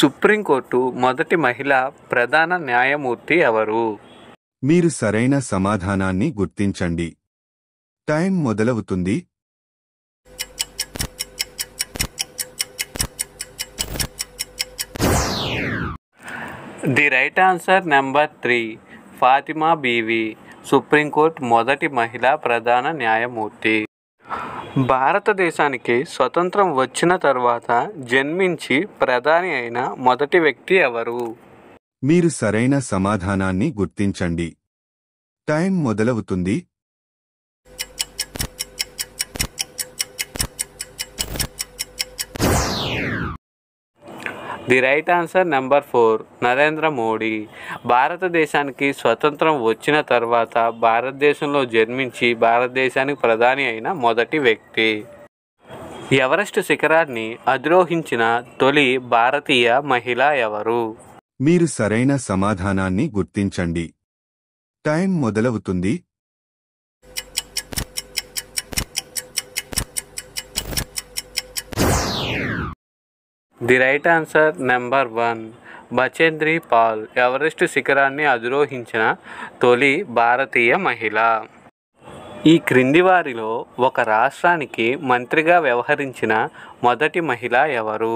supreme court మొదటి మహిళా ప్రధాన న్యాయమూర్తి ఎవరు మీరు సరైన సమాధానాన్ని గుర్తించండి టైం మొదలవుతుంది the right answer number three Fatima Beevi supreme court మొదటి మహిళా ప్రధాన న్యాయమూర్తి భారతదేశానికి స్వతంత్రం వచ్చిన తర్వాత జన్మించి ప్రధాని అయిన మొదటి వ్యక్తి ఎవరు మీరు సరైన సమాధానాన్ని గుర్తించండి టైం మొదలవుతుంది the right answer number four Narendra Modi భారతదేశానికి స్వతంత్రం వచ్చిన తర్వాత భారతదేశంలో జన్మించి భారతదేశానికి ప్రధాని అయిన మొదటి వ్యక్తి ఎవరెస్ట్ శిఖరాన్ని అధిరోహించిన తొలి భారతీయ మహిళ ఎవరు మీరు సరైన సమాధానాన్ని గుర్తించండి టైం మొదలవుతుంది the right answer number one Bachendri Pal Everest శిఖరాన్ని అధిరోహించిన తొలి భారతీయ మహిళ ఈ క్రింది వారిలో ఒక రాష్ట్రానికి మంత్రిగా వ్యవహరించిన మొదటి మహిళ ఎవరు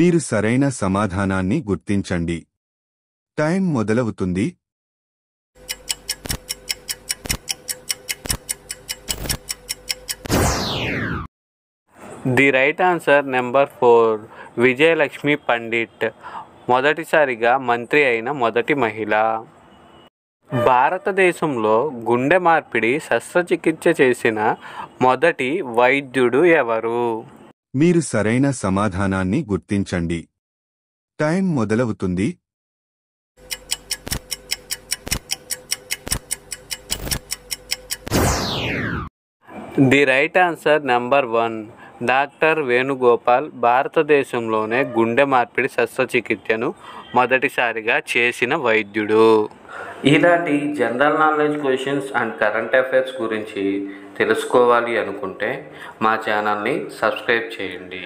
మీరు సరైన సమాధానాన్ని గుర్తించండి టైం మొదలవుతుంది the right answer number four Vijayalakshmi Pandit మొదటిసారిగా మంత్రి అయిన మొదటి మహిళ భారతదేశంలో గుండె మార్పిడి శస్త్రచికిత్స చేసిన మొదటి వైద్యుడు ఎవరు మీరు సరైన సమాధానాన్ని గుర్తించండి టైం మొదలవుతుంది the right answer number one doctor Venugopal భారతదేశంలోనే గుండె మార్పిడి శస్త్రచికిత్సను మొదటిసారిగా చేసిన వైద్యుడు ఇలాంటి general knowledge questions and current affairs గురించి తెలుసుకోవాలి అనుకుంటే మా ఛానల్ని సబ్స్క్రైబ్ చేయండి